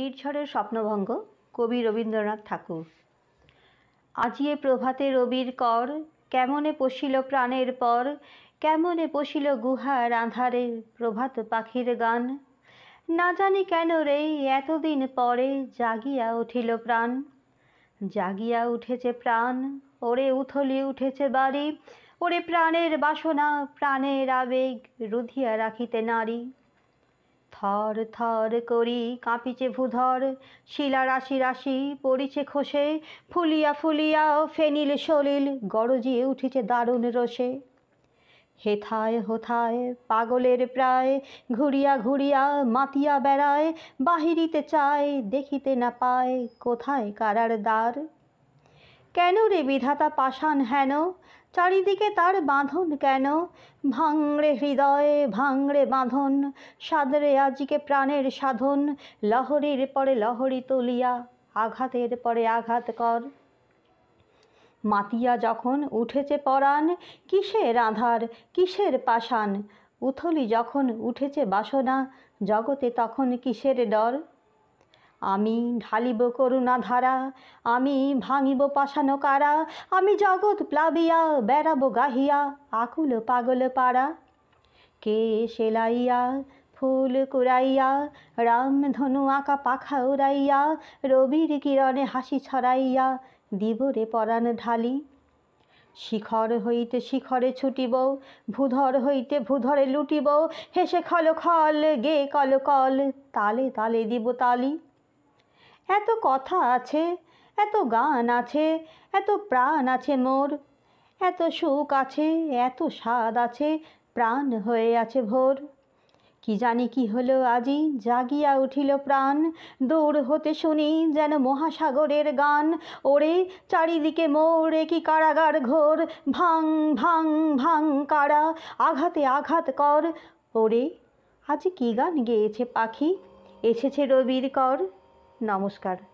নির্ঝরের স্বপ্নভঙ্গ কবি রবীন্দ্রনাথ ঠাকুর আজিয়ে প্রভাতে রবির কর কেমনে পশিল প্রাণের পর কেমনে পশিল গুহার আঁধারে প্রভাত পাখির গান না জানি কেন রে এতদিন পরে জাগিয়া উঠিল প্রাণ জাগিয়া উঠেছে প্রাণ ওরে উথলি উঠেছে বাড়ি ওরে প্রাণের বাসনা প্রাণের আবেগ রুধিয়া রাখিতে নারী থর থর করি কাঁপিছে ভূধর শিলা রাশি রাশি পড়িছে খসে ফুলিয়া ফুলিয়া ফেনিল সলিল গরজিয়ে উঠিছে দারুণ রসে হেথায় হোথায় পাগলের প্রায় ঘুরিয়া ঘুরিয়া মাতিয়া বেড়ায় বাহিরিতে চায় দেখিতে না পায় কোথায় কারার দ্বার কেন রে বিধাতা পাষাণ হেন চারিদিকে তার বাঁধন কেন ভাঙড়ে হৃদয়ে ভাঙড়ে বাঁধন সাদরে আজিকে প্রাণের সাধন লহরীর পরে লহরী তুলিয়া আঘাতের পরে আঘাত কর মাতিয়া যখন উঠেছে পরাণ কিসের আধার কিসের পাষাণ উথলি যখন উঠেছে বাসনা জগতে তখন কিসের ডর আমি ঢালিব করুণা ধারা আমি ভাঙিব পাশানো কারা আমি জগৎ প্লাবিয়া বেড়াবো গাহিয়া আকুল পাগল পাড়া কে সেলাইয়া ফুল কুড়াইয়া রামধনু আঁকা পাখা উড়াইয়া রবির কিরণে হাসি ছড়াইয়া দিবরে পরাণ ঢালি শিখর হইতে শিখরে ছুটিব ভূধর হইতে ভূধরে লুটিব হেসে খল খল গে কল কল তালে তালে দিব তালি এত কথা আছে এত গান আছে এত প্রাণ আছে মোর এত সুখ আছে এত স্বাদ আছে প্রাণ হয়ে আছে ভোর কি জানি কি হলো আজি জাগিয়া উঠিল প্রাণ দৌড় হতে শুনি যেন মহাসাগরের গান ওরে চারিদিকে মোড়ে কি কারাগার ঘোর ভাং ভাং ভাং কারা আঘাতে আঘাত কর ওরে আজ কি গান গেয়েছে পাখি এসেছে রবির কর নমস্কার